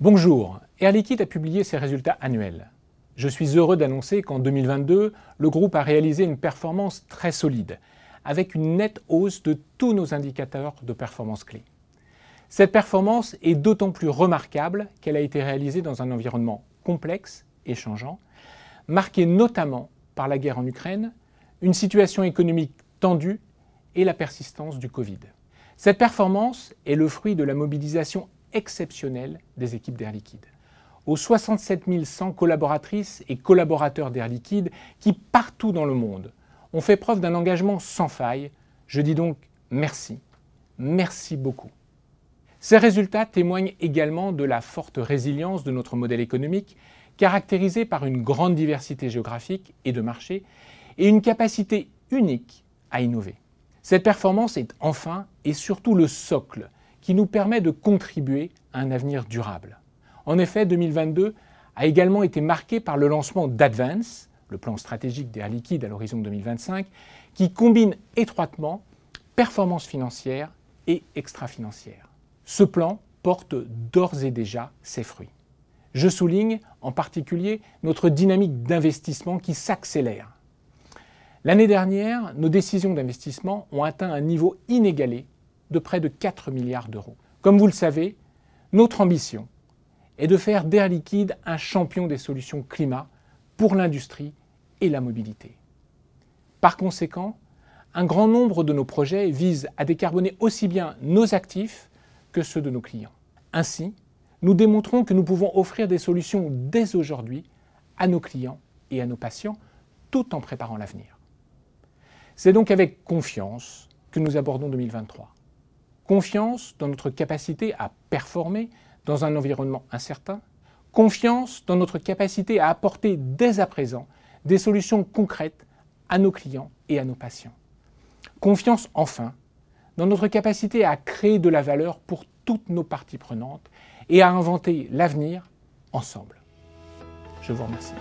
Bonjour, Air Liquide a publié ses résultats annuels. Je suis heureux d'annoncer qu'en 2022, le groupe a réalisé une performance très solide, avec une nette hausse de tous nos indicateurs de performance clés. Cette performance est d'autant plus remarquable qu'elle a été réalisée dans un environnement complexe et changeant, marqué notamment par la guerre en Ukraine, une situation économique tendue et la persistance du Covid. Cette performance est le fruit de la mobilisation exceptionnelle des équipes d'Air Liquide. Aux 67 100 collaboratrices et collaborateurs d'Air Liquide qui, partout dans le monde, ont fait preuve d'un engagement sans faille, je dis donc merci. Merci beaucoup. Ces résultats témoignent également de la forte résilience de notre modèle économique, caractérisé par une grande diversité géographique et de marché, et une capacité unique à innover. Cette performance est enfin et surtout le socle qui nous permet de contribuer à un avenir durable. En effet, 2022 a également été marqué par le lancement d'Advance, le plan stratégique des liquides à l'horizon 2025, qui combine étroitement performance financière et extra-financière. Ce plan porte d'ores et déjà ses fruits. Je souligne en particulier notre dynamique d'investissement qui s'accélère. L'année dernière, nos décisions d'investissement ont atteint un niveau inégalé de près de 4 milliards d'euros. Comme vous le savez, notre ambition est de faire d'Air Liquide un champion des solutions climat pour l'industrie et la mobilité. Par conséquent, un grand nombre de nos projets visent à décarboner aussi bien nos actifs que ceux de nos clients. Ainsi, nous démontrons que nous pouvons offrir des solutions dès aujourd'hui à nos clients et à nos patients tout en préparant l'avenir. C'est donc avec confiance que nous abordons 2023 confiance dans notre capacité à performer dans un environnement incertain, confiance dans notre capacité à apporter dès à présent des solutions concrètes à nos clients et à nos patients. Confiance enfin dans notre capacité à créer de la valeur pour toutes nos parties prenantes et à inventer l'avenir ensemble. Je vous remercie.